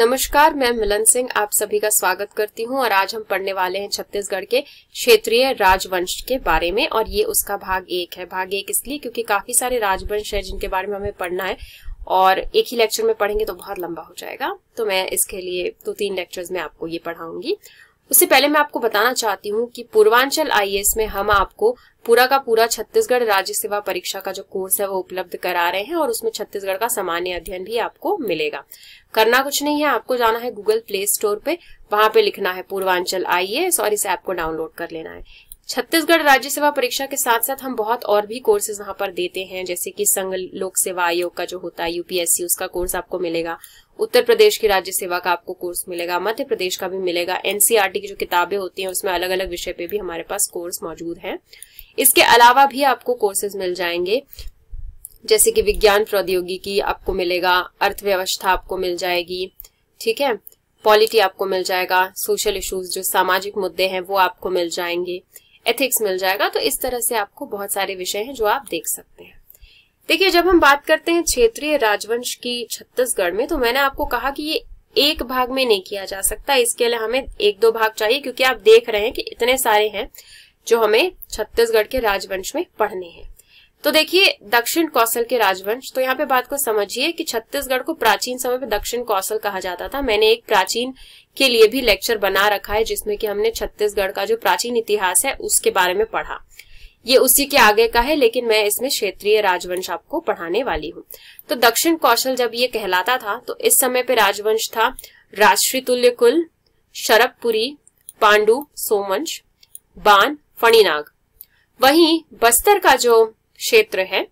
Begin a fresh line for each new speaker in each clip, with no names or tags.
नमस्कार मैं मिलन सिंह आप सभी का स्वागत करती हूं और आज हम पढ़ने वाले हैं छत्तीसगढ़ के क्षेत्रीय राजवंश के बारे में और ये उसका भाग एक है भाग एक इसलिए क्योंकि काफी सारे राजवंश है जिनके बारे में हमें पढ़ना है और एक ही लेक्चर में पढ़ेंगे तो बहुत लंबा हो जाएगा तो मैं इसके लिए दो तो तीन लेक्चर में आपको ये पढ़ाऊंगी उससे पहले मैं आपको बताना चाहती हूँ कि पूर्वांचल आई में हम आपको पूरा का पूरा छत्तीसगढ़ राज्य सेवा परीक्षा का जो कोर्स है वो उपलब्ध करा रहे हैं और उसमें छत्तीसगढ़ का सामान्य अध्ययन भी आपको मिलेगा करना कुछ नहीं है आपको जाना है गूगल प्ले स्टोर पे वहां पे लिखना है पूर्वांचल आई और इस ऐप को डाउनलोड कर लेना है छत्तीसगढ़ राज्य सेवा परीक्षा के साथ साथ हम बहुत और भी कोर्सेज यहाँ पर देते हैं जैसे कि संघ लोक सेवा आयोग का जो होता है यूपीएससी उसका कोर्स आपको मिलेगा उत्तर प्रदेश की राज्य सेवा का आपको कोर्स मिलेगा मध्य प्रदेश का भी मिलेगा एनसीआरटी e की जो किताबें होती हैं उसमें अलग अलग विषय पे भी हमारे पास कोर्स मौजूद है इसके अलावा भी आपको कोर्सेज मिल जाएंगे जैसे कि विज्ञान प्रौद्योगिकी आपको मिलेगा अर्थव्यवस्था आपको मिल जाएगी ठीक है पॉलिटी आपको मिल जाएगा सोशल इश्यूज जो सामाजिक मुद्दे हैं वो आपको मिल जाएंगे एथिक्स मिल जाएगा तो इस तरह से आपको बहुत सारे विषय हैं जो आप देख सकते हैं देखिए जब हम बात करते हैं क्षेत्रीय राजवंश की छत्तीसगढ़ में तो मैंने आपको कहा कि ये एक भाग में नहीं किया जा सकता इसके लिए हमें एक दो भाग चाहिए क्योंकि आप देख रहे हैं कि इतने सारे हैं जो हमें छत्तीसगढ़ के राजवंश में पढ़ने हैं तो देखिए दक्षिण कौशल के राजवंश तो यहाँ पे बात को समझिए कि छत्तीसगढ़ को प्राचीन समय में दक्षिण कौशल कहा जाता था मैंने एक प्राचीन के लिए भी लेक्चर बना रखा है जिसमें कि हमने छत्तीसगढ़ का जो प्राचीन इतिहास है उसके बारे में पढ़ा ये उसी के आगे का है लेकिन मैं इसमें क्षेत्रीय राजवंश आपको पढ़ाने वाली हूँ तो दक्षिण कौशल जब ये कहलाता था तो इस समय पे राजवंश था राष्ट्रीय तुल्य कुल शरभपुरी पांडु सोमवंश बान फणीनाग वहीं बस्तर का जो क्षेत्र है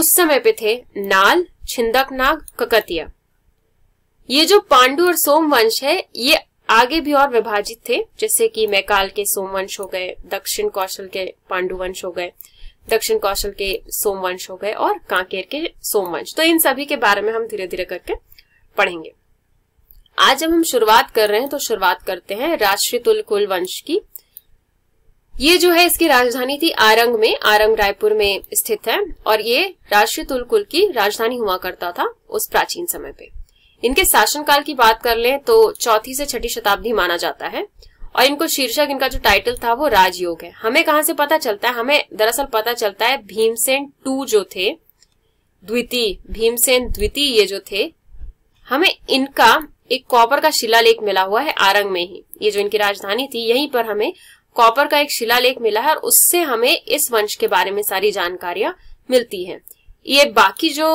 उस समय पे थे नाल छिंदक नाग ककतिया ये जो पांडु और सोमवंश है ये आगे भी और विभाजित थे जैसे कि मैकाल के सोमवंश हो गए दक्षिण कौशल के पांडु वंश हो गए दक्षिण कौशल के सोमवंश हो गए और कांकेर के सोमवंश तो इन सभी के बारे में हम धीरे धीरे करके पढ़ेंगे आज जब हम शुरुआत कर रहे हैं तो शुरुआत करते हैं राष्ट्रीय तुल कुल वंश की ये जो है इसकी राजधानी थी आरंग में आरंग रायपुर में स्थित है और ये राष्ट्रीय तुलकुल की राजधानी हुआ करता था उस प्राचीन समय पे इनके शासनकाल की बात कर लें तो चौथी से छठी शताब्दी माना जाता है और इनको शीर्षक इनका जो टाइटल था वो राजयोग है हमें कहाँ से पता चलता है हमें दरअसल पता चलता है भीमसेन टू जो थे द्वितीय भीमसेन द्वितीय ये जो थे हमें इनका एक कॉपर का शिलालेख मिला हुआ है आरंग में ही ये जो इनकी राजधानी थी यहीं पर हमें कॉपर का एक शिलालेख मिला है और उससे हमें इस वंश के बारे में सारी जानकारियां मिलती हैं ये बाकी जो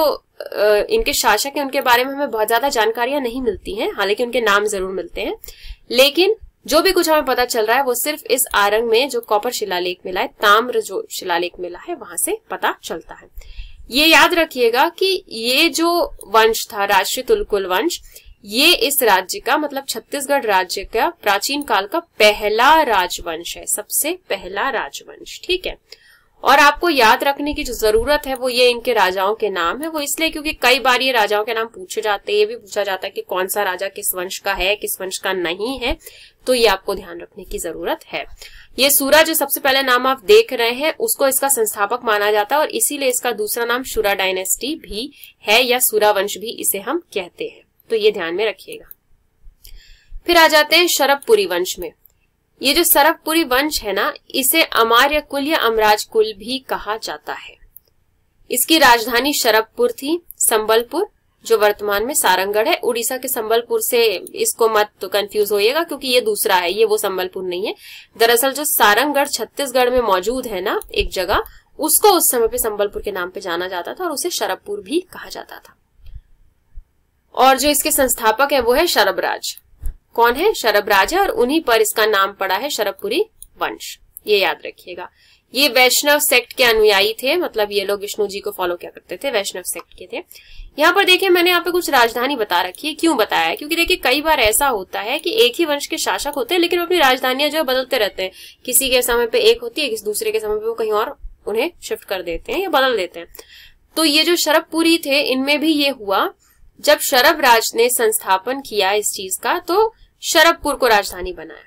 इनके शासक हैं उनके बारे में हमें बहुत ज्यादा जानकारियां नहीं मिलती हैं हालांकि उनके नाम जरूर मिलते हैं लेकिन जो भी कुछ हमें पता चल रहा है वो सिर्फ इस आरंग में जो कॉपर शिलालेख मिला है ताम्र जो शिलालेख मिला है वहां से पता चलता है ये याद रखिएगा कि ये जो वंश था राष्ट्रीय तुलकुल वंश ये इस राज्य का मतलब छत्तीसगढ़ राज्य का प्राचीन काल का पहला राजवंश है सबसे पहला राजवंश ठीक है और आपको याद रखने की जो जरूरत है वो ये इनके राजाओं के नाम है वो इसलिए क्योंकि कई बार ये राजाओं के नाम पूछे जाते हैं ये भी पूछा जाता है कि कौन सा राजा किस वंश का है किस वंश का नहीं है तो ये आपको ध्यान रखने की जरूरत है ये सूरा जो सबसे पहले नाम आप देख रहे हैं उसको इसका संस्थापक माना जाता है और इसीलिए इसका दूसरा नाम शुरा डायनेस्टी भी है या सूरा वंश भी इसे हम कहते हैं तो ये ध्यान में रखिएगा फिर आ जाते हैं शरभपुरी वंश में ये जो सरभपुरी वंश है ना इसे अमार्य कुल या अमराज कुल भी कहा जाता है इसकी राजधानी शरभपुर थी संबलपुर जो वर्तमान में सारंगढ़ है उड़ीसा के संबलपुर से इसको मत तो कंफ्यूज होइएगा क्योंकि ये दूसरा है ये वो संबलपुर नहीं है दरअसल जो सारंगढ़ छत्तीसगढ़ में मौजूद है ना एक जगह उसको उस समय पे संबलपुर के नाम पे जाना जाता था और उसे शरभपुर भी कहा जाता था और जो इसके संस्थापक है वो है शरबराज कौन है शरबराज है और उन्हीं पर इसका नाम पड़ा है शरबपुरी वंश ये याद रखिएगा ये वैष्णव सेक्ट के अनुयायी थे मतलब ये लोग विष्णु जी को फॉलो क्या करते थे वैष्णव सेक्ट के थे यहाँ पर देखिए मैंने यहाँ पे कुछ राजधानी बता रखी है क्यों बताया है क्योंकि देखिए कई बार ऐसा होता है कि एक ही वंश के शासक होते हैं लेकिन अपनी राजधानियां जो है बदलते रहते हैं किसी के समय पे एक होती है किसी दूसरे के समय पे वो कहीं और उन्हें शिफ्ट कर देते हैं या बदल देते हैं तो ये जो शरबपुरी थे इनमें भी ये हुआ जब शरभ राज ने संस्थापन किया इस चीज का तो शरभपुर को राजधानी बनाया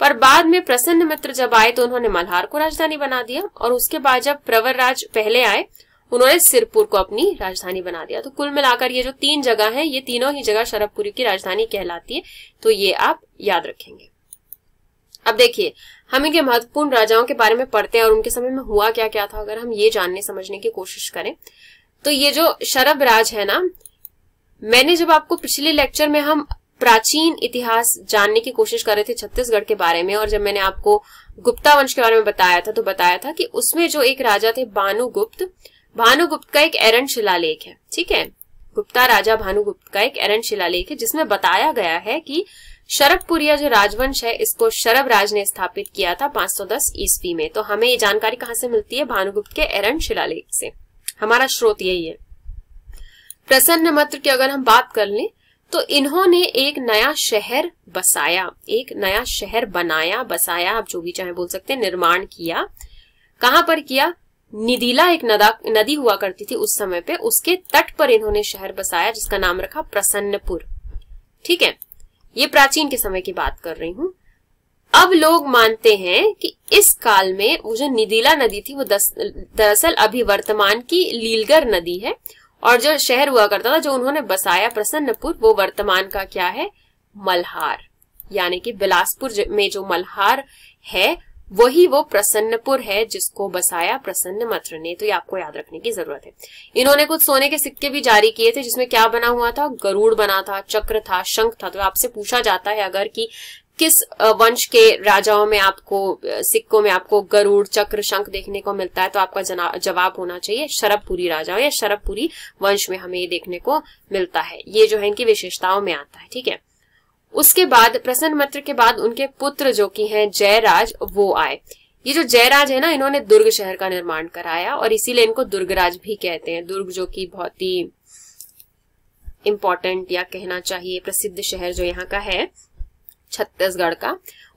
पर बाद में प्रसन्न मित्र जब आए तो उन्होंने मल्हार को राजधानी बना दिया और उसके बाद जब प्रवर राज पहले आए उन्होंने सिरपुर को अपनी राजधानी बना दिया तो कुल मिलाकर ये जो तीन जगह है ये तीनों ही जगह शरभपुरी की राजधानी कहलाती है तो ये आप याद रखेंगे अब देखिए हम इनके महत्वपूर्ण राजाओं के बारे में पढ़ते हैं और उनके समय में हुआ क्या क्या था अगर हम ये जानने समझने की कोशिश करें तो ये जो शरभ राज है ना मैंने जब आपको पिछले लेक्चर में हम प्राचीन इतिहास जानने की कोशिश कर रहे थे छत्तीसगढ़ के बारे में और जब मैंने आपको गुप्ता वंश के बारे में बताया था तो बताया था कि उसमें जो एक राजा थे भानुगुप्त भानुगुप्त का एक एरन शिलालेख है ठीक है गुप्ता राजा भानुगुप्त का एक एरन शिलालेख है जिसमें बताया गया है कि शरदपुरिया जो राजवंश है इसको शरब राज ने स्थापित किया था 510 ईस्वी में तो हमें ये जानकारी कहाँ से मिलती है भानुगुप्त के एरन शिलालेख से हमारा स्रोत यही है प्रसन्न मत्र की अगर हम बात कर लें तो इन्होंने एक नया शहर बसाया एक नया शहर बनाया बसाया आप जो भी चाहे बोल सकते हैं निर्माण किया कहां पर किया निदीला एक नदा, नदी हुआ करती थी उस समय पे उसके तट पर इन्होंने शहर बसाया जिसका नाम रखा प्रसन्नपुर ठीक है ये प्राचीन के समय की बात कर रही हूँ अब लोग मानते हैं कि इस काल में वो जो निदीला नदी थी वो दरअसल अभी वर्तमान की लीलगर नदी है और जो शहर हुआ करता था जो उन्होंने बसाया प्रसन्नपुर वो वर्तमान का क्या है मल्हार यानी कि बिलासपुर में जो मल्हार है वही वो प्रसन्नपुर है जिसको बसाया प्रसन्न मत्र ने तो ये आपको याद रखने की जरूरत है इन्होंने कुछ सोने के सिक्के भी जारी किए थे जिसमें क्या बना हुआ था गरुड़ बना था चक्र था शंख था तो आपसे पूछा जाता है अगर कि किस वंश के राजाओं में आपको सिक्कों में आपको गरुड़ चक्र शंख देखने को मिलता है तो आपका जवाब होना चाहिए शरबपुरी राजाओं या शरबपुरी वंश में हमें ये देखने को मिलता है ये जो है इनकी विशेषताओं में आता है ठीक है उसके बाद प्रसन्न मित्र के बाद उनके पुत्र जो कि हैं जयराज वो आए ये जो जयराज है ना इन्होंने दुर्ग शहर का निर्माण कराया और इसीलिए इनको दुर्गराज भी कहते हैं दुर्ग जो कि बहुत ही इम्पोर्टेंट या कहना चाहिए प्रसिद्ध शहर जो यहाँ का है छत्तीसगढ़ का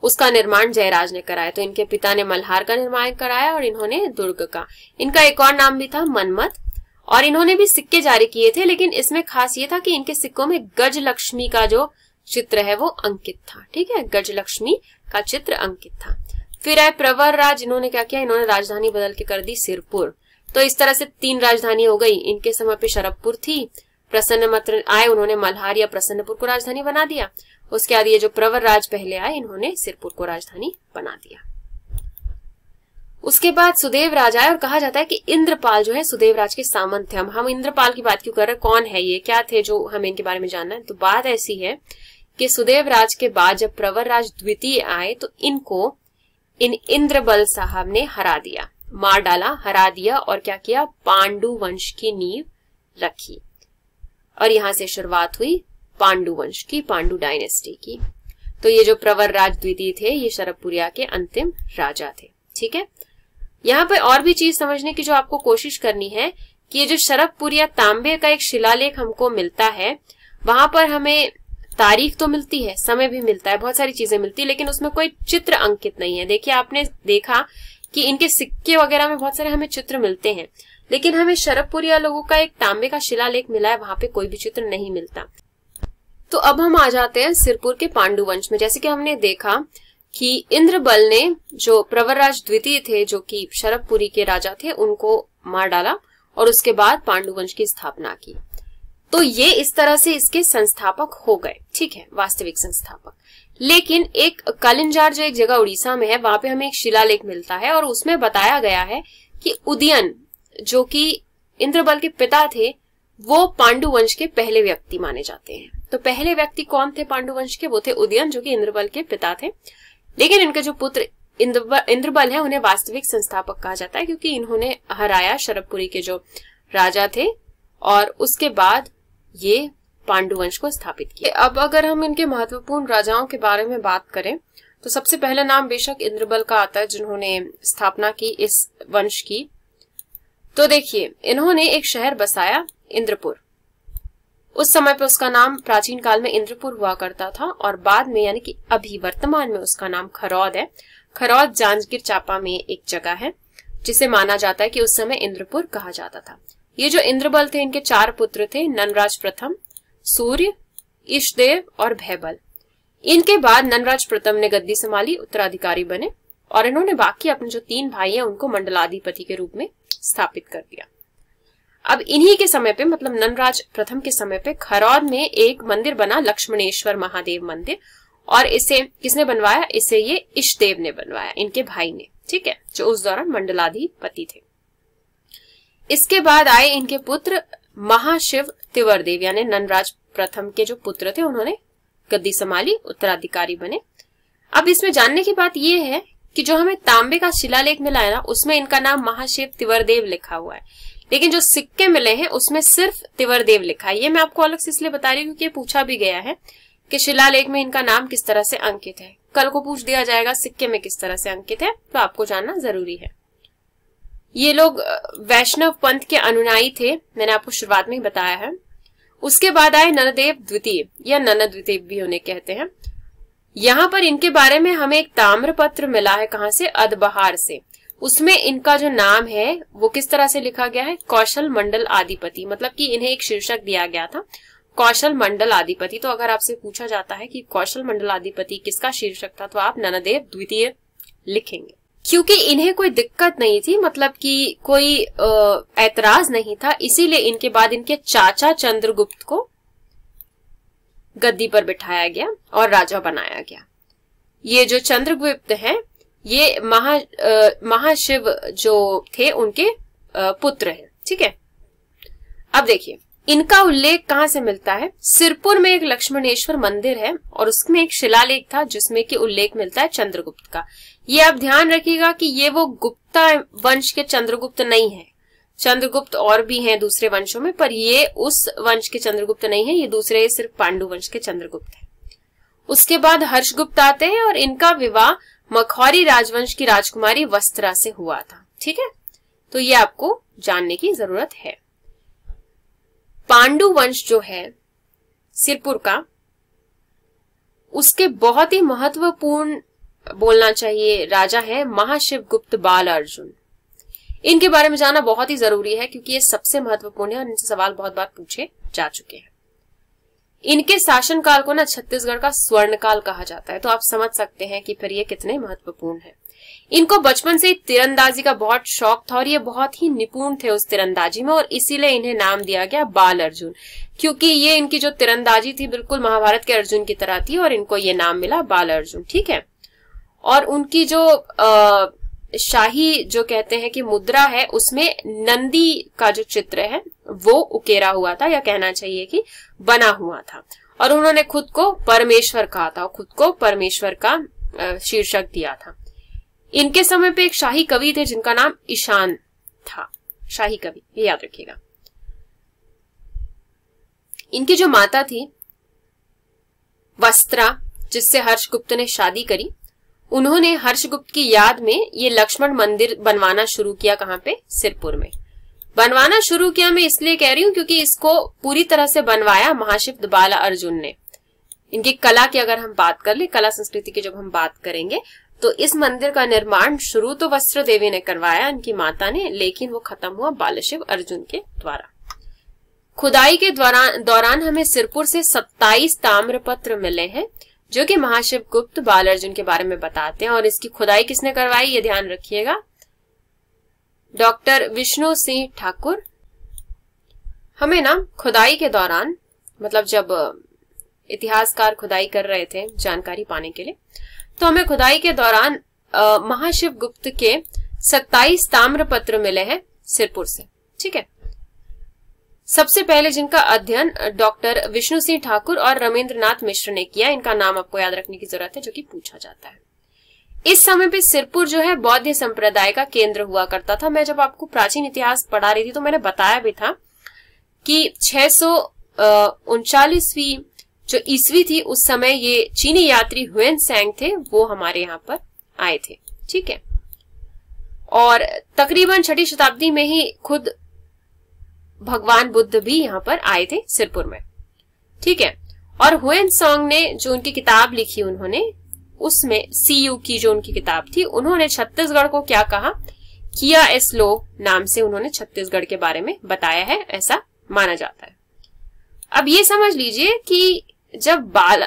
उसका निर्माण जयराज ने कराया तो इनके पिता ने मल्हार का निर्माण कराया और इन्होंने दुर्ग का इनका एक और नाम भी था मनमत और इन्होंने भी सिक्के जारी किए थे लेकिन इसमें खास ये था कि इनके सिक्कों में गज लक्ष्मी का जो चित्र है वो अंकित था ठीक है गज लक्ष्मी का चित्र अंकित था फिर आए प्रवर राज इन्होंने क्या किया इन्होंने राजधानी बदल के कर दी सिरपुर तो इस तरह से तीन राजधानी हो गई इनके समय पे शरबपुर थी प्रसन्न मत्र आए उन्होंने मल्हार या प्रसन्नपुर को राजधानी बना दिया उसके बाद ये जो प्रवर राज पहले आए इन्होंने सिरपुर को राजधानी बना दिया उसके बाद सुदेव राज आए और कहा जाता है कि इंद्रपाल जो है सुदेव राज के सामंत थे हम हम इंद्रपाल की बात क्यों कर रहे हैं कौन है ये क्या थे जो हमें इनके बारे में जानना है तो बात ऐसी है कि सुदेव राज के बाद जब प्रवर राज द्वितीय आए तो इनको इन इंद्रबल साहब ने हरा दिया मार डाला हरा दिया और क्या किया पांडु वंश की नींव रखी और यहां से शुरुआत हुई पांडु वंश की पांडु डायनेस्टी की तो ये जो प्रवर राज द्वितीय थे ये शरबपुरिया के अंतिम राजा थे ठीक है यहाँ पर और भी चीज समझने की जो आपको कोशिश करनी है कि ये जो शरबपुरिया तांबे का एक शिलालेख हमको मिलता है वहां पर हमें तारीख तो मिलती है समय भी मिलता है बहुत सारी चीजें मिलती है लेकिन उसमें कोई चित्र अंकित नहीं है देखिए आपने देखा कि इनके सिक्के वगैरह में बहुत सारे हमें चित्र मिलते हैं लेकिन हमें शरबपुरिया लोगों का एक तांबे का शिलालेख मिला है वहां पे कोई भी चित्र नहीं मिलता तो अब हम आ जाते हैं सिरपुर के पांडु वंश में जैसे कि हमने देखा कि इंद्रबल ने जो प्रवरराज द्वितीय थे जो कि शरभपुरी के राजा थे उनको मार डाला और उसके बाद पांडुवंश की स्थापना की तो ये इस तरह से इसके संस्थापक हो गए ठीक है वास्तविक संस्थापक लेकिन एक कालिंजार जो एक जगह उड़ीसा में है वहां पे हमें एक शिलालेख मिलता है और उसमें बताया गया है कि उदयन जो कि इंद्रबल के पिता थे वो पांडु वंश के पहले व्यक्ति माने जाते हैं तो पहले व्यक्ति कौन थे पांडुवंश के वो थे उदयन जो कि इंद्रबल के पिता थे लेकिन इनके जो पुत्र इंद्रबल है उन्हें वास्तविक संस्थापक कहा जाता है क्योंकि इन्होंने हराया शरबपुरी के जो राजा थे और उसके बाद ये पांडुवंश को स्थापित किया अब अगर हम इनके महत्वपूर्ण राजाओं के बारे में बात करें तो सबसे पहला नाम बेशक इंद्रबल का आता है जिन्होंने स्थापना की इस वंश की तो देखिए इन्होंने एक शहर बसाया इंद्रपुर उस समय पर उसका नाम प्राचीन काल में इंद्रपुर हुआ करता था और बाद में यानी कि अभी वर्तमान में उसका नाम खरौद है खरौद जांजगीर चापा में एक जगह है जिसे माना जाता है कि उस समय इंद्रपुर कहा जाता था ये जो इंद्रबल थे इनके चार पुत्र थे ननराज प्रथम सूर्य ईशदेव और भैबल इनके बाद ननराज प्रथम ने गद्दी संभाली उत्तराधिकारी बने और इन्होंने बाकी अपने जो तीन भाई हैं उनको मंडलाधिपति के रूप में स्थापित कर दिया अब इन्हीं के समय पे मतलब ननराज प्रथम के समय पे खरौद में एक मंदिर बना लक्ष्मणेश्वर महादेव मंदिर और इसे किसने बनवाया इसे ये इष्टदेव ने बनवाया इनके भाई ने ठीक है जो उस दौरान मंडलाधिपति थे इसके बाद आए इनके पुत्र महाशिव तिवरदेव यानी ननराज प्रथम के जो पुत्र थे उन्होंने गद्दी संभाली उत्तराधिकारी बने अब इसमें जानने की बात यह है कि जो हमें तांबे का शिलालेख मिला है ना उसमें इनका नाम महाशिव तिवरदेव लिखा हुआ है लेकिन जो सिक्के मिले हैं उसमें सिर्फ तिवरदेव लिखा है ये मैं आपको अलग से इसलिए बता रही हूँ क्योंकि पूछा भी गया है कि शिलालेख में इनका नाम किस तरह से अंकित है कल को पूछ दिया जाएगा सिक्के में किस तरह से अंकित है तो आपको जानना जरूरी है ये लोग वैष्णव पंथ के अनुयायी थे मैंने आपको शुरुआत में ही बताया है उसके बाद आए नरदेव द्वितीय या नन द्वितीय भी उन्हें कहते हैं यहाँ पर इनके बारे में हमें एक ताम्र पत्र मिला है कहाँ से अदबहार से उसमें इनका जो नाम है वो किस तरह से लिखा गया है कौशल मंडल आदिपति मतलब कि इन्हें एक शीर्षक दिया गया था कौशल मंडल आदिपति तो अगर आपसे पूछा जाता है कि कौशल मंडल आदिपति किसका शीर्षक था तो आप ननदेव द्वितीय लिखेंगे क्योंकि इन्हें कोई दिक्कत नहीं थी मतलब कि कोई ऐतराज नहीं था इसीलिए इनके बाद इनके चाचा चंद्रगुप्त को गद्दी पर बिठाया गया और राजा बनाया गया ये जो चंद्रगुप्त हैं ये महा आ, महाशिव जो थे उनके आ, पुत्र हैं ठीक है अब देखिए इनका उल्लेख कहाँ से मिलता है सिरपुर में एक लक्ष्मणेश्वर मंदिर है और उसमें एक शिलालेख था जिसमें कि उल्लेख मिलता है चंद्रगुप्त का ये आप ध्यान रखिएगा कि ये वो गुप्ता वंश के चंद्रगुप्त नहीं है चंद्रगुप्त और भी हैं दूसरे वंशों में पर ये उस वंश के चंद्रगुप्त नहीं है ये दूसरे सिर्फ पांडु वंश के चंद्रगुप्त है उसके बाद हर्षगुप्त आते हैं और इनका विवाह मखौरी राजवंश की राजकुमारी वस्त्रा से हुआ था ठीक है तो ये आपको जानने की जरूरत है पांडु वंश जो है सिरपुर का उसके बहुत ही महत्वपूर्ण बोलना चाहिए राजा है महाशिवगुप्त बाल अर्जुन इनके बारे में जाना बहुत ही जरूरी है क्योंकि ये सबसे महत्वपूर्ण है और इनसे सवाल बहुत बार पूछे जा चुके हैं इनके शासन काल को ना छत्तीसगढ़ का स्वर्ण काल कहा जाता है तो आप समझ सकते हैं कि फिर ये कितने महत्वपूर्ण है इनको बचपन से तिरंदाजी का बहुत शौक था और ये बहुत ही निपुण थे उस तिरंदाजी में और इसीलिए इन्हें नाम दिया गया बाल अर्जुन क्योंकि ये इनकी जो तिरंदाजी थी बिल्कुल महाभारत के अर्जुन की तरह थी और इनको ये नाम मिला बाल अर्जुन ठीक है और उनकी जो अः शाही जो कहते हैं कि मुद्रा है उसमें नंदी का जो चित्र है वो उकेरा हुआ था या कहना चाहिए कि बना हुआ था और उन्होंने खुद को परमेश्वर कहा था और खुद को परमेश्वर का शीर्षक दिया था इनके समय पे एक शाही कवि थे जिनका नाम ईशान था शाही कवि ये याद रखिएगा इनकी जो माता थी वस्त्रा जिससे हर्षगुप्त ने शादी करी उन्होंने हर्षगुप्त की याद में ये लक्ष्मण मंदिर बनवाना शुरू किया कहाँ पे सिरपुर में बनवाना शुरू किया मैं इसलिए कह रही हूँ क्योंकि इसको पूरी तरह से बनवाया महाशिव बाला अर्जुन ने इनकी कला की अगर हम बात कर ले कला संस्कृति की जब हम बात करेंगे तो इस मंदिर का निर्माण शुरू तो वस्त्र देवी ने करवाया इनकी माता ने लेकिन वो खत्म हुआ बालशिव अर्जुन के द्वारा खुदाई के दौरान दौरान हमें सिरपुर से 27 ताम्रपत्र मिले हैं जो कि महाशिव गुप्त बाल अर्जुन के बारे में बताते हैं और इसकी खुदाई किसने करवाई ये ध्यान रखिएगा डॉक्टर विष्णु सिंह ठाकुर हमें ना खुदाई के दौरान मतलब जब इतिहासकार खुदाई कर रहे थे जानकारी पाने के लिए तो हमें खुदाई के दौरान महाशिव गुप्त के सत्ताईस ताम्र पत्र मिले हैं सिरपुर से ठीक है सबसे पहले जिनका अध्ययन डॉक्टर विष्णु सिंह ठाकुर और रमेंद्रनाथ मिश्र ने किया इनका नाम आपको याद रखने की जरूरत है जो कि पूछा जाता है इस समय पे सिरपुर जो है बौद्ध संप्रदाय का केंद्र हुआ करता था मैं जब आपको प्राचीन इतिहास पढ़ा रही थी तो मैंने बताया भी था कि छह सौ जो ईस्वी थी उस समय ये चीनी यात्री हुएन सैंग थे वो हमारे यहाँ पर आए थे ठीक है और तकरीबन छठी शताब्दी में ही खुद भगवान बुद्ध भी यहाँ पर आए थे सिरपुर में ठीक है और हुएन सॉन्ग ने जो उनकी किताब लिखी उन्होंने उसमें सी यू की जो उनकी किताब थी उन्होंने छत्तीसगढ़ को क्या कहा किया लो नाम से उन्होंने छत्तीसगढ़ के बारे में बताया है ऐसा माना जाता है अब ये समझ लीजिए कि जब बाल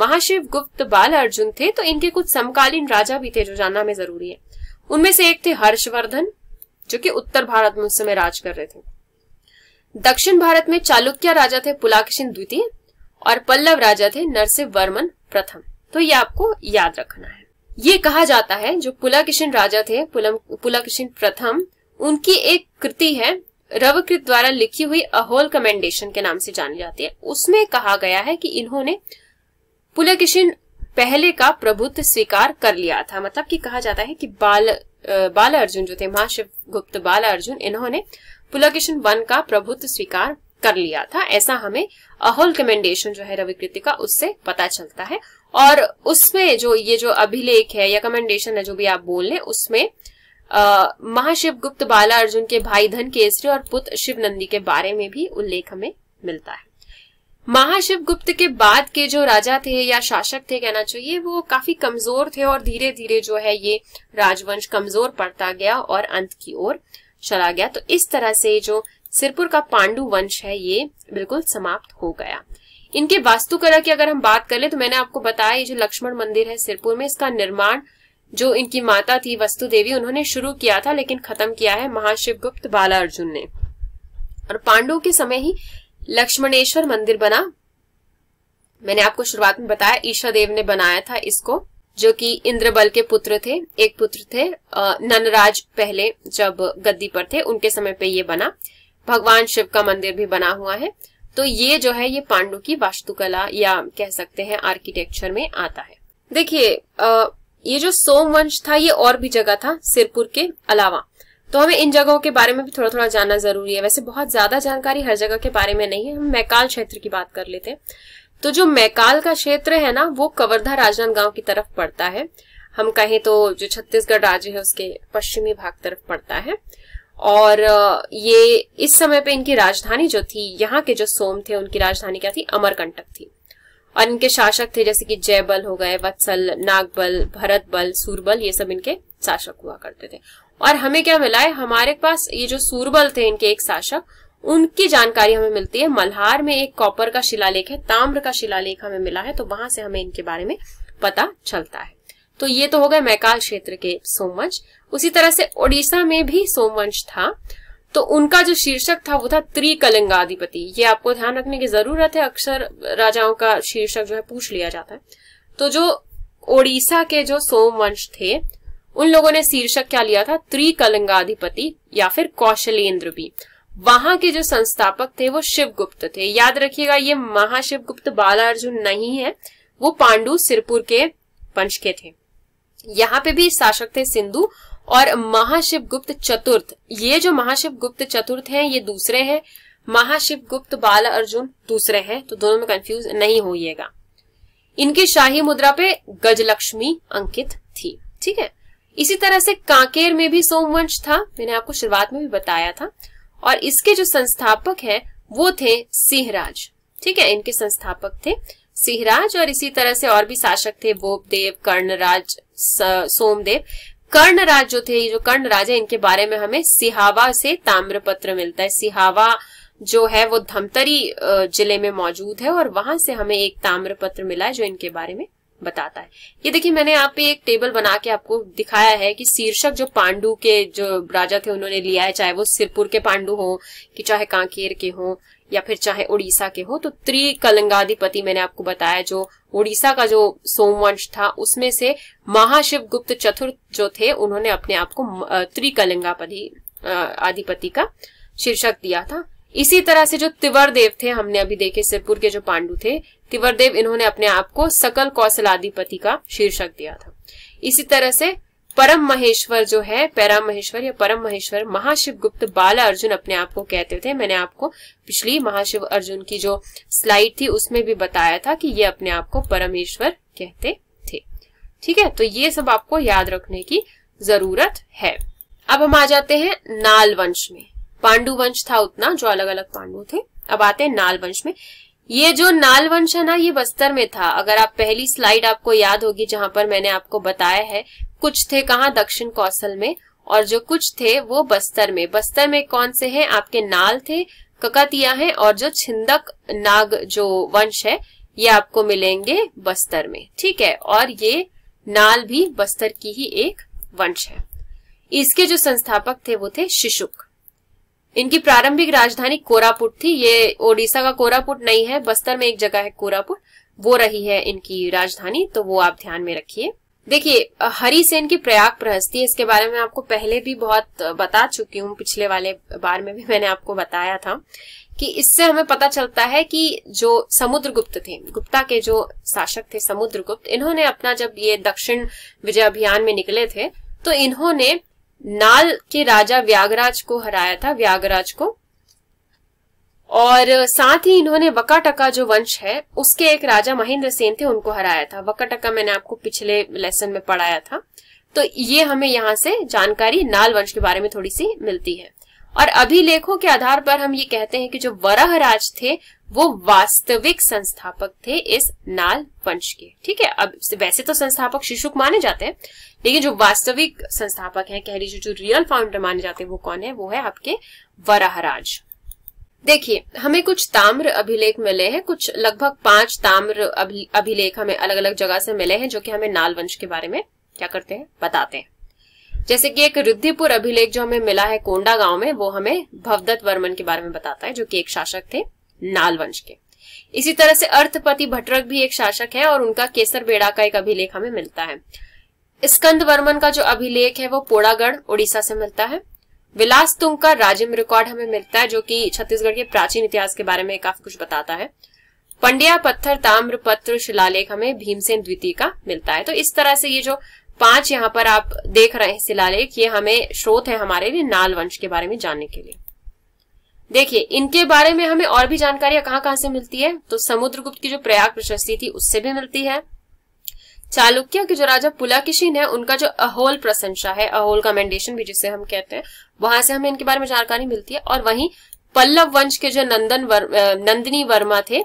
महाशिव गुप्त बाल अर्जुन थे तो इनके कुछ समकालीन राजा भी थे जो जानना में जरूरी है उनमें से एक थे हर्षवर्धन जो कि उत्तर भारत में उस समय राज कर रहे थे दक्षिण भारत में चालुक्य राजा थे पुलाकिशिन द्वितीय और पल्लव राजा थे नरसिंह वर्मन प्रथम तो ये आपको याद रखना है ये कहा जाता है जो पुलाकिशिन राजा थे पुलाकिशिन प्रथम उनकी एक कृति है रवकृत द्वारा लिखी हुई अहोल कमेंडेशन के नाम से जानी जाती है उसमें कहा गया है कि इन्होंने पुलकिशिन पहले का प्रभुत्व स्वीकार कर लिया था मतलब कि कहा जाता है कि बाल बाला अर्जुन जो थे महाशिव गुप्त बाला अर्जुन इन्होंने पुलकेशन वन का प्रभुत्व स्वीकार कर लिया था ऐसा हमें अहोल कमेंडेशन जो है रविकृति का उससे पता चलता है और उसमें जो ये जो अभिलेख है या कमेंडेशन है जो भी आप बोल लें उसमें महाशिव गुप्त बाला अर्जुन के भाई धन केसरी और पुत्र शिवनंदी के बारे में भी उल्लेख हमें मिलता है महाशिव गुप्त के बाद के जो राजा थे या शासक थे कहना चाहिए वो काफी कमजोर थे और धीरे धीरे जो है ये राजवंश कमजोर पड़ता गया और अंत की ओर चला गया तो इस तरह से जो सिरपुर का पांडु वंश है ये बिल्कुल समाप्त हो गया इनके वास्तुकला की अगर हम बात कर ले तो मैंने आपको बताया ये जो लक्ष्मण मंदिर है सिरपुर में इसका निर्माण जो इनकी माता थी वस्तु देवी उन्होंने शुरू किया था लेकिन खत्म किया है महाशिवगुप्त बाला अर्जुन ने और पांडु के समय ही लक्ष्मणेश्वर मंदिर बना मैंने आपको शुरुआत में बताया ईशा देव ने बनाया था इसको जो कि इंद्रबल के पुत्र थे एक पुत्र थे ननराज पहले जब गद्दी पर थे उनके समय पे ये बना भगवान शिव का मंदिर भी बना हुआ है तो ये जो है ये पांडु की वास्तुकला या कह सकते हैं आर्किटेक्चर में आता है देखिए ये जो सोमवंश था ये और भी जगह था सिरपुर के अलावा तो हमें इन जगहों के बारे में भी थोड़ा थोड़ा जानना जरूरी है वैसे बहुत ज्यादा जानकारी हर जगह के बारे में नहीं है हम मैकाल क्षेत्र की बात कर लेते हैं तो जो मैकाल का क्षेत्र है ना वो कवर्धा राजनांदगांव की तरफ पड़ता है हम कहें तो जो छत्तीसगढ़ राज्य है उसके पश्चिमी भाग तरफ पड़ता है और ये इस समय पे इनकी राजधानी जो थी यहाँ के जो सोम थे उनकी राजधानी क्या थी अमरकंटक थी और इनके शासक थे जैसे कि जयबल हो गए वत्सल नागबल भरत बल सूरबल ये सब इनके शासक हुआ करते थे और हमें क्या मिला है हमारे पास ये जो सूरबल थे इनके एक शासक उनकी जानकारी हमें मिलती है मल्हार में एक कॉपर का शिलालेख है ताम्र का शिलालेख हमें मिला है तो वहां से हमें इनके बारे में पता चलता है तो ये तो हो गए मैकाल क्षेत्र के सोमवंश उसी तरह से ओडिशा में भी सोमवंश था तो उनका जो शीर्षक था वो था त्रिकलिंगाधिपति ये आपको ध्यान रखने की जरूरत है अक्सर राजाओं का शीर्षक जो है पूछ लिया जाता है तो जो ओडिशा के जो सोमवंश थे उन लोगों ने शीर्षक क्या लिया था त्रिकलिंगाधिपति या फिर कौशलेंद्र भी वहां के जो संस्थापक थे वो शिवगुप्त थे याद रखिएगा ये महाशिवगुप्त बाला अर्जुन नहीं है वो पांडु सिरपुर के पंच के थे यहाँ पे भी शासक थे सिंधु और महाशिव गुप्त चतुर्थ ये जो महाशिव गुप्त चतुर्थ हैं ये दूसरे हैं महाशिवगुप्त बाल अर्जुन दूसरे हैं तो दोनों में कंफ्यूज नहीं होइएगा इनके शाही मुद्रा पे गजलक्ष्मी अंकित थी ठीक है इसी तरह से कांकेर में भी सोमवंश था मैंने आपको शुरुआत में भी बताया था और इसके जो संस्थापक है वो थे सिंहराज ठीक है इनके संस्थापक थे सिंहराज और इसी तरह से और भी शासक थे बोपदेव कर्णराज सोमदेव कर्णराज जो थे जो कर्णराज है इनके बारे में हमें सिहावा से ताम्रपत्र मिलता है सिहावा जो है वो धमतरी जिले में मौजूद है और वहां से हमें एक ताम्रपत्र मिला है जो इनके बारे में बताता है ये देखिए मैंने यहाँ पे एक टेबल बना के आपको दिखाया है कि शीर्षक जो पांडु के जो राजा थे उन्होंने लिया है चाहे वो सिरपुर के पांडु हो कि चाहे कांकेर के हो या फिर चाहे उड़ीसा के हो तो त्रिकलंगाधिपति मैंने आपको बताया जो उड़ीसा का जो सोमवंश था उसमें से महाशिव गुप्त चतुर्थ जो थे उन्होंने अपने आप को त्रिकलंगापति अधिपति का शीर्षक दिया था इसी तरह से जो तिवर देव थे हमने अभी देखे सिरपुर के जो पांडु थे तिवर देव इन्होंने अपने आप को सकल कौशलाधिपति का शीर्षक दिया था इसी तरह से परम महेश्वर जो है पैरा महेश्वर या परम महेश्वर महाशिव गुप्त बाला अर्जुन अपने आप को कहते थे मैंने आपको पिछली महाशिव अर्जुन की जो स्लाइड थी उसमें भी बताया था कि ये अपने आप को परमेश्वर कहते थे ठीक है तो ये सब आपको याद रखने की जरूरत है अब हम आ जाते हैं नाल वंश में पांडु वंश था उतना जो अलग अलग पांडु थे अब आते हैं नाल वंश में ये जो नाल वंश है ना ये बस्तर में था अगर आप पहली स्लाइड आपको याद होगी जहां पर मैंने आपको बताया है कुछ थे कहा दक्षिण कौशल में और जो कुछ थे वो बस्तर में बस्तर में कौन से हैं आपके नाल थे ककतिया हैं और जो छिंदक नाग जो वंश है ये आपको मिलेंगे बस्तर में ठीक है और ये नाल भी बस्तर की ही एक वंश है इसके जो संस्थापक थे वो थे शिशुक इनकी प्रारंभिक राजधानी कोरापुट थी ये ओडिशा का कोरापुट नहीं है बस्तर में एक जगह है कोरापुट वो रही है इनकी राजधानी तो वो आप ध्यान में रखिए देखिए हरी सेन की प्रयाग प्रहस्ती इसके बारे में आपको पहले भी बहुत बता चुकी हूँ पिछले वाले बार में भी मैंने आपको बताया था कि इससे हमें पता चलता है कि जो समुद्रगुप्त थे गुप्ता के जो शासक थे समुद्रगुप्त इन्होंने अपना जब ये दक्षिण विजय अभियान में निकले थे तो इन्होंने नाल के राजा व्यागराज को हराया था व्यागराज को और साथ ही इन्होंने वकाटका जो वंश है उसके एक राजा महेंद्र सेन थे उनको हराया था वकाटका मैंने आपको पिछले लेसन में पढ़ाया था तो ये हमें यहां से जानकारी नाल वंश के बारे में थोड़ी सी मिलती है और अभिलेखों के आधार पर हम ये कहते हैं कि जो वराह राज थे वो वास्तविक संस्थापक थे इस नाल वंश के ठीक है अब वैसे तो संस्थापक शिशुक माने जाते हैं लेकिन जो वास्तविक संस्थापक हैं कह लीजिए जो रियल फाउंडर माने जाते हैं वो कौन है वो है आपके वराहराज देखिए हमें कुछ ताम्र अभिलेख मिले हैं कुछ लगभग पांच ताम्र अभिलेख हमें अलग अलग जगह से मिले हैं जो कि हमें नाल वंश के बारे में क्या करते हैं बताते हैं जैसे कि एक रुद्धिपुर अभिलेख जो हमें मिला है कोंडा गांव में वो हमें भवदत्त वर्मन के बारे में बताता है जो कि एक शासक थे नाल वंश के इसी तरह से अर्थपति भटरक भी एक शासक है और उनका केसर बेड़ा का एक अभिलेख हमें मिलता है स्कंद वर्मन का जो अभिलेख है वो पोड़ागढ़ उड़ीसा से मिलता है विलास तुंग का राजिम रिकॉर्ड हमें मिलता है जो कि छत्तीसगढ़ के प्राचीन इतिहास के बारे में काफी कुछ बताता है पंडिया पत्थर ताम्र पत्र शिलालेख हमें भीमसेन द्वितीय का मिलता है तो इस तरह से ये जो पांच यहाँ पर आप देख रहे हैं शिलालेख ये हमें स्रोत है हमारे लिए नाल वंश के बारे में जानने के लिए देखिए इनके बारे में हमें और भी जानकारियां कहाँ कहाँ से मिलती है तो समुद्रगुप्त की जो प्रयाग प्रशस्ति थी उससे भी मिलती है चालुक्य के जो राजा पुलाकिशिन है उनका जो अहोल प्रशंसा है अहोल कमेंडेशन भी जिसे हम कहते हैं वहां से हमें इनके बारे में जानकारी मिलती है और वहीं पल्लव वंश के जो नंदन वर, नंदिनी वर्मा थे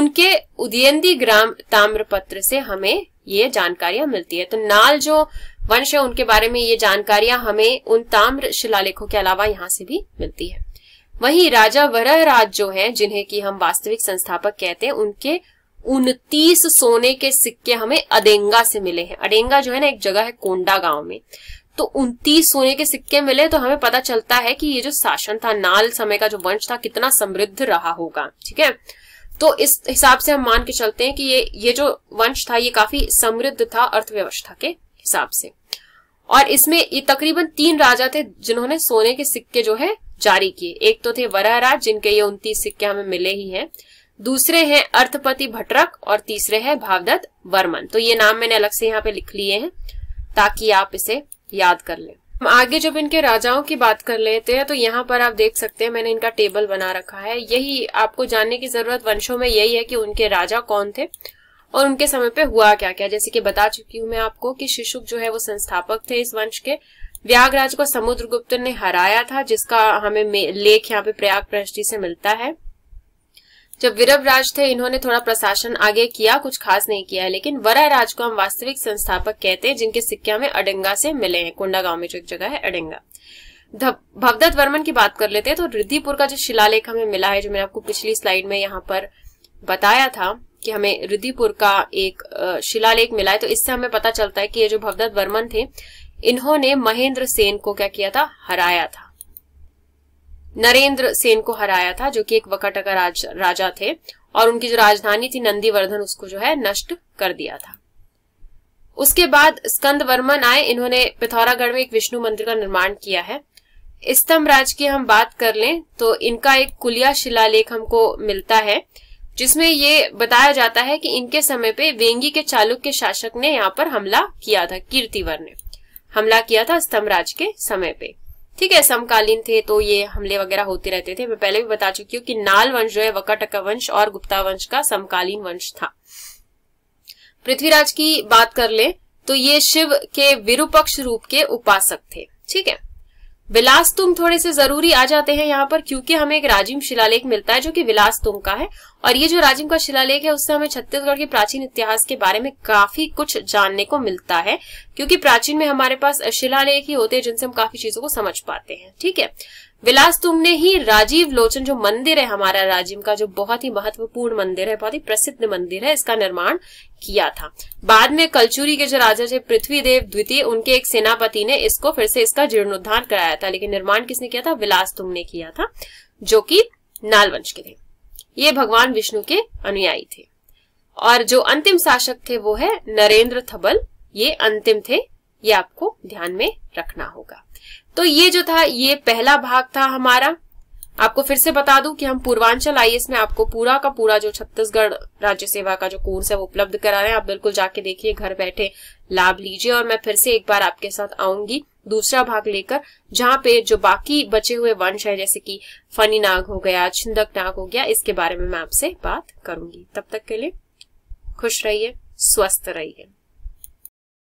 उनके उदयंदी ग्राम ताम्रपत्र से हमें ये जानकारियां मिलती है तो नाल जो वंश है उनके बारे में ये जानकारियां हमें उन ताम्र शिलालेखों के अलावा यहाँ से भी मिलती है वही राजा राज जो हैं जिन्हें कि हम वास्तविक संस्थापक कहते हैं उनके उनतीस सोने के सिक्के हमें अडेंगा से मिले हैं अडेंगा जो है ना एक जगह है कोंडा गांव में तो उनतीस सोने के सिक्के मिले तो हमें पता चलता है कि ये जो शासन था नाल समय का जो वंश था कितना समृद्ध रहा होगा ठीक है तो इस हिसाब से हम मान के चलते हैं कि ये ये जो वंश था ये काफी समृद्ध था अर्थव्यवस्था के हिसाब से और इसमें ये तकरीबन तीन राजा थे जिन्होंने सोने के सिक्के जो है जारी किए एक तो थे वराहराज जिनके ये उनतीस सिक्के हमें मिले ही हैं दूसरे हैं अर्थपति भटरक और तीसरे हैं भावदत्त वर्मन तो ये नाम मैंने अलग से यहाँ पे लिख लिए हैं ताकि आप इसे याद कर लें हम आगे जब इनके राजाओं की बात कर लेते हैं तो यहाँ पर आप देख सकते हैं मैंने इनका टेबल बना रखा है यही आपको जानने की जरूरत वंशों में यही है कि उनके राजा कौन थे और उनके समय पे हुआ क्या क्या जैसे कि बता चुकी हूँ मैं आपको कि शिशुक जो है वो संस्थापक थे इस वंश के व्यागराज को समुद्रगुप्त ने हराया था जिसका हमें लेख यहाँ पे प्रयाग प्रष्टि से मिलता है जब विरभ राज थे इन्होंने थोड़ा प्रशासन आगे किया कुछ खास नहीं किया है लेकिन वरा राज को हम वास्तविक संस्थापक कहते हैं जिनके सिक्के में अडेंगा से मिले हैं कोंडा गांव में जो एक जगह है अडेंगा भवदत्त वर्मन की बात कर लेते हैं तो रिद्धिपुर का जो शिलालेख हमें मिला है जो मैंने आपको पिछली स्लाइड में यहाँ पर बताया था कि हमें रिद्धिपुर का एक शिलालेख मिला है तो इससे हमें पता चलता है कि ये जो भवदत्त वर्मन थे इन्होंने महेंद्र सेन को क्या किया था हराया था नरेंद्र सेन को हराया था जो कि एक वकटका राज, राजा थे और उनकी जो राजधानी थी नंदीवर्धन उसको जो है नष्ट कर दिया था उसके बाद स्कंद वर्मन आए इन्होंने पिथौरागढ़ में एक विष्णु मंदिर का निर्माण किया है स्तंभ राज की हम बात कर लें तो इनका एक कुलिया शिलालेख हमको मिलता है जिसमें ये बताया जाता है कि इनके समय पे वेंगी के चालुक्य शासक ने यहाँ पर हमला किया था कीर्तिवर ने हमला किया था स्तंभ राज के समय पे ठीक है समकालीन थे तो ये हमले वगैरह होते रहते थे मैं पहले भी बता चुकी हूँ कि नाल वंश जो है वकाटका वंश और गुप्ता वंश का समकालीन वंश था पृथ्वीराज की बात कर ले तो ये शिव के विरूपक्ष रूप के उपासक थे ठीक है विलासतुंग थोड़े से जरूरी आ जाते हैं यहाँ पर क्योंकि हमें एक राजिम शिलालेख मिलता है जो कि विलासतुंग का है और ये जो राजिम का शिलालेख है उससे हमें छत्तीसगढ़ के प्राचीन इतिहास के बारे में काफी कुछ जानने को मिलता है क्योंकि प्राचीन में हमारे पास शिलालेख ही होते हैं जिनसे हम काफी चीजों को समझ पाते हैं ठीक है विलास तुमने ही राजीव लोचन जो मंदिर है हमारा राजीव का जो बहुत ही महत्वपूर्ण मंदिर है बहुत ही प्रसिद्ध मंदिर है इसका निर्माण किया था बाद में कलचुरी के जो राजा थे पृथ्वीदेव द्वितीय उनके एक सेनापति ने इसको फिर से इसका जीर्णोद्धार कराया था लेकिन निर्माण किसने किया था विलास तुम ने किया था जो कि नाल वंश के थे ये भगवान विष्णु के अनुयायी थे और जो अंतिम शासक थे वो है नरेंद्र थबल ये अंतिम थे ये आपको ध्यान में रखना होगा तो ये जो था ये पहला भाग था हमारा आपको फिर से बता दूं कि हम पूर्वांचल आई में आपको पूरा का पूरा जो छत्तीसगढ़ राज्य सेवा का जो कोर्स है वो उपलब्ध करा रहे हैं आप बिल्कुल जाके देखिए घर बैठे लाभ लीजिए और मैं फिर से एक बार आपके साथ आऊंगी दूसरा भाग लेकर जहाँ पे जो बाकी बचे हुए वंश है जैसे कि फनी नाग हो गया छिंदक नाग हो गया इसके बारे में मैं आपसे बात करूंगी तब तक के लिए खुश रहिए स्वस्थ रहिए